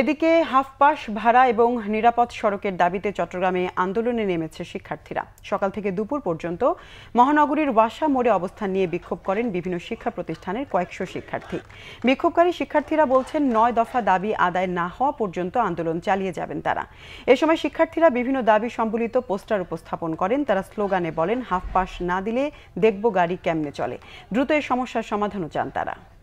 এদিকে হাফপাস ভাড়া এবং নিরাপদ সড়কের দাবিতে চট্টগ্রামে আন্দোলনে নেমেছে শিক্ষার্থীরা সকাল থেকে দুপুর পর্যন্ত মহানগরীর ওয়াসা মোড়ে অবস্থান নিয়ে বিক্ষোভ করেন বিভিন্ন শিক্ষা প্রতিষ্ঠানের কয়েকশো শিক্ষার্থী বিক্ষোভকারী শিক্ষার্থীরা বলছেন নয় দফা দাবি আদায় না হওয়া পর্যন্ত আন্দোলন চালিয়ে যাবেন তারা এ সময় শিক্ষার্থীরা বিভিন্ন দাবি সম্বলিত পোস্টার উপস্থাপন করেন তারা স্লোগানে বলেন হাফপাস না দিলে দেখব গাড়ি কেমনে চলে দ্রুত এ সমস্যার সমাধানও চান তারা